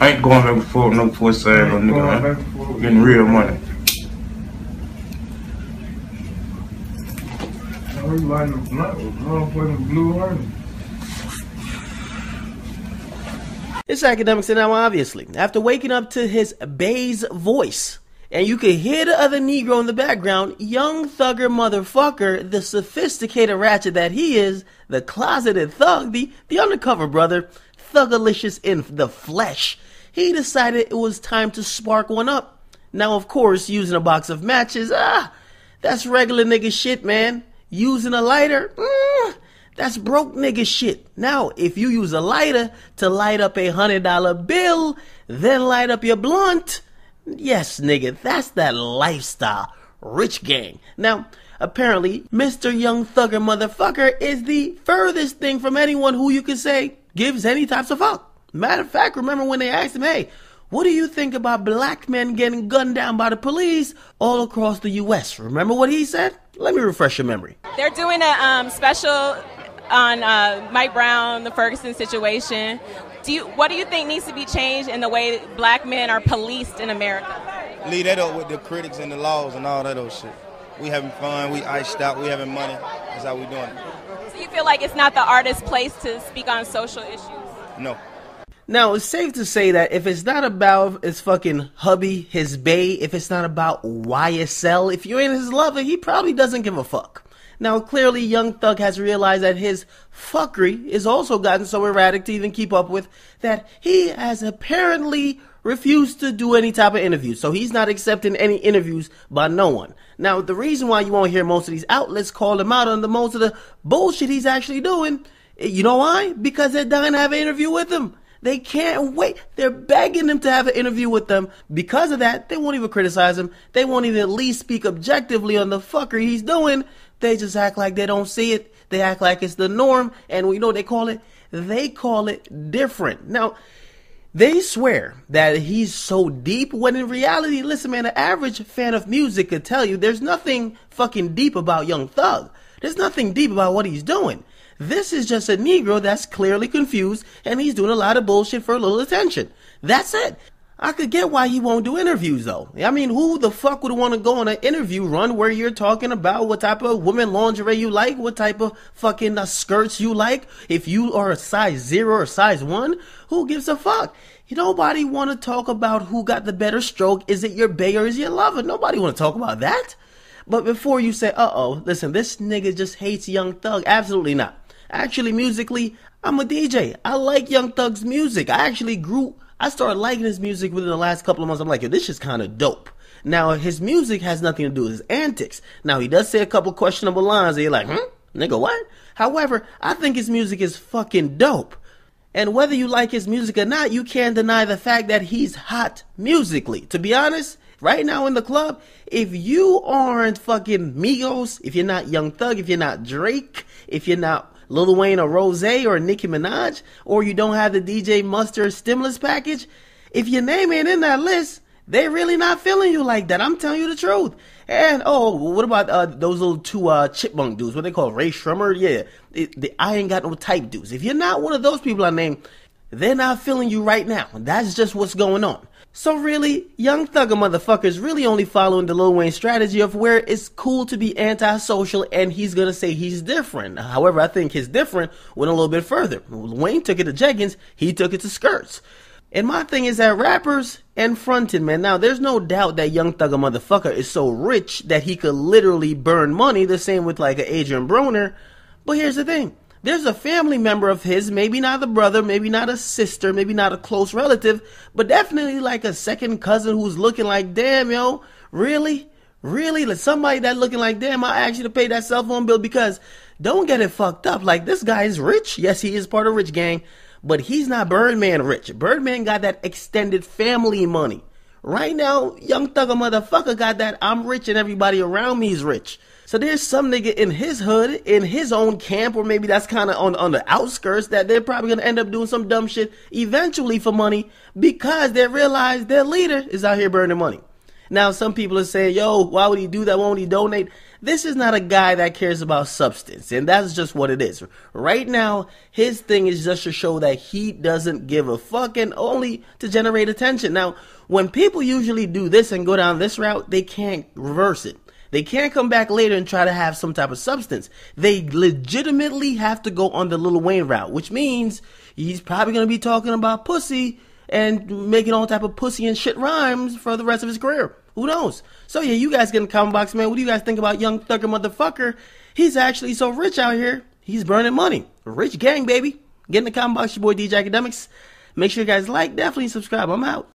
I ain't going back and no poor side no nigga. I'm getting real money. It's academics and now obviously. After waking up to his bae's voice, and you could hear the other Negro in the background, young thugger motherfucker, the sophisticated ratchet that he is, the closeted thug, the, the undercover brother, Thugalicious in the flesh, he decided it was time to spark one up. Now, of course, using a box of matches, ah, that's regular nigga shit, man. Using a lighter, mm, that's broke nigga shit. Now, if you use a lighter to light up a hundred dollar bill, then light up your blunt, yes, nigga, that's that lifestyle. Rich gang. Now, apparently, Mr. Young Thugger motherfucker is the furthest thing from anyone who you could say gives any types of fuck. Matter of fact, remember when they asked him, hey, what do you think about black men getting gunned down by the police all across the U.S.? Remember what he said? Let me refresh your memory. They're doing a um, special on uh, Mike Brown, the Ferguson situation. Do you, what do you think needs to be changed in the way black men are policed in America? Leave that up with the critics and the laws and all that old shit. We having fun, we iced out, we having money. That's how we doing it feel like it's not the artist's place to speak on social issues? No. Now it's safe to say that if it's not about his fucking hubby, his bae, if it's not about YSL, if you ain't his lover, he probably doesn't give a fuck. Now clearly Young Thug has realized that his fuckery is also gotten so erratic to even keep up with that he has apparently refused to do any type of interview, So he's not accepting any interviews by no one. Now, the reason why you won't hear most of these outlets call him out on the most of the bullshit he's actually doing, eh, you know why? Because they're dying to have an interview with him. They can't wait. They're begging him to have an interview with them. Because of that, they won't even criticize him. They won't even at least speak objectively on the fucker he's doing. They just act like they don't see it. They act like it's the norm. And we you know they call it? They call it different. Now, they swear that he's so deep when in reality, listen, man, an average fan of music could tell you there's nothing fucking deep about Young Thug. There's nothing deep about what he's doing. This is just a Negro that's clearly confused and he's doing a lot of bullshit for a little attention. That's it. I could get why you won't do interviews though. I mean, who the fuck would want to go on an interview run where you're talking about what type of women lingerie you like, what type of fucking uh, skirts you like? If you are a size zero or size one, who gives a fuck? Nobody want to talk about who got the better stroke. Is it your bae or is it your lover? Nobody want to talk about that. But before you say, uh oh, listen, this nigga just hates Young Thug. Absolutely not. Actually, musically, I'm a DJ. I like Young Thug's music. I actually grew I started liking his music within the last couple of months. I'm like, yo, this is kind of dope. Now, his music has nothing to do with his antics. Now, he does say a couple questionable lines, and you're like, hmm? Nigga, what? However, I think his music is fucking dope. And whether you like his music or not, you can't deny the fact that he's hot musically. To be honest, right now in the club, if you aren't fucking Migos, if you're not Young Thug, if you're not Drake, if you're not Lil Wayne or Rose or Nicki Minaj, or you don't have the DJ Mustard stimulus package, if your name ain't in that list, they really not feeling you like that. I'm telling you the truth. And oh, what about uh, those little two uh, chipmunk dudes? What they call Ray Shrummer? Yeah, the, I ain't got no type dudes. If you're not one of those people I named, they're not feeling you right now. That's just what's going on. So really, Young Thugger motherfuckers really only following the Lil Wayne strategy of where it's cool to be antisocial and he's gonna say he's different. However, I think his different went a little bit further. Wayne took it to Jenkins, he took it to Skirts. And my thing is that rappers and fronting man. Now, there's no doubt that Young Thugger motherfucker is so rich that he could literally burn money, the same with like a Adrian Broner. But here's the thing there's a family member of his, maybe not a brother, maybe not a sister, maybe not a close relative, but definitely like a second cousin who's looking like, damn, yo, really? Really? Like somebody that looking like, damn, I asked you to pay that cell phone bill because don't get it fucked up. Like this guy is rich. Yes, he is part of Rich Gang, but he's not Birdman rich. Birdman got that extended family money. Right now, young thugger motherfucker got that I'm rich and everybody around me is rich. So there's some nigga in his hood, in his own camp, or maybe that's kind of on, on the outskirts that they're probably going to end up doing some dumb shit eventually for money because they realize their leader is out here burning money. Now, some people are saying, yo, why would he do that? Why won't he donate? This is not a guy that cares about substance, and that's just what it is. Right now, his thing is just to show that he doesn't give a fuck and only to generate attention. Now, when people usually do this and go down this route, they can't reverse it. They can't come back later and try to have some type of substance. They legitimately have to go on the Lil Wayne route, which means he's probably going to be talking about pussy and making all type of pussy and shit rhymes for the rest of his career. Who knows? So yeah, you guys get in the comment box, man. What do you guys think about Young Thugger motherfucker? He's actually so rich out here. He's burning money. Rich gang, baby. Get in the comment box, your boy DJ Academics. Make sure you guys like, definitely subscribe. I'm out.